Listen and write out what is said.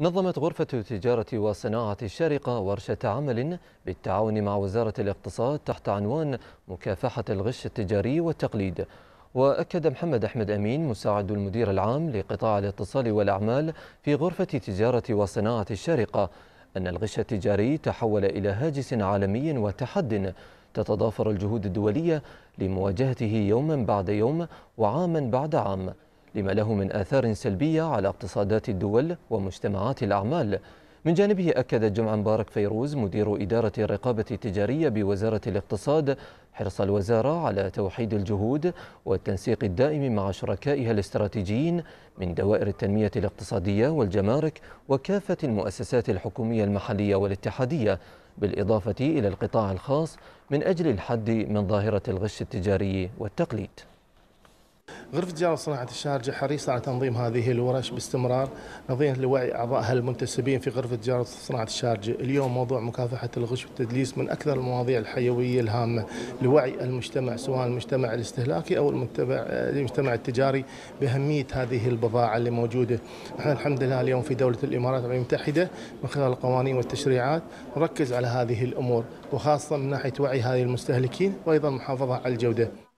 نظمت غرفة التجارة وصناعة الشارقة ورشة عمل بالتعاون مع وزارة الاقتصاد تحت عنوان مكافحة الغش التجاري والتقليد وأكد محمد أحمد أمين مساعد المدير العام لقطاع الاتصال والأعمال في غرفة تجارة وصناعة الشارقة أن الغش التجاري تحول إلى هاجس عالمي وتحد تتضافر الجهود الدولية لمواجهته يوما بعد يوم وعاما بعد عام لما له من آثار سلبية على اقتصادات الدول ومجتمعات الأعمال من جانبه أكد جمع مبارك فيروز مدير إدارة الرقابة التجارية بوزارة الاقتصاد حرص الوزارة على توحيد الجهود والتنسيق الدائم مع شركائها الاستراتيجيين من دوائر التنمية الاقتصادية والجمارك وكافة المؤسسات الحكومية المحلية والاتحادية بالإضافة إلى القطاع الخاص من أجل الحد من ظاهرة الغش التجاري والتقليد غرفة تجارة صناعة الشارجة حريصة على تنظيم هذه الورش باستمرار نظرا لوعي أعضائها المنتسبين في غرفة تجارة صناعة الشارجة اليوم موضوع مكافحة الغش والتدليس من أكثر المواضيع الحيوية الهامة لوعي المجتمع سواء المجتمع الاستهلاكي أو المجتمع, المجتمع التجاري بأهمية هذه البضاعة اللي موجودة احنا الحمد لله اليوم في دولة الإمارات المتحدة من خلال القوانين والتشريعات نركز على هذه الأمور وخاصة من ناحية وعي هذه المستهلكين وأيضا المحافظة على الجودة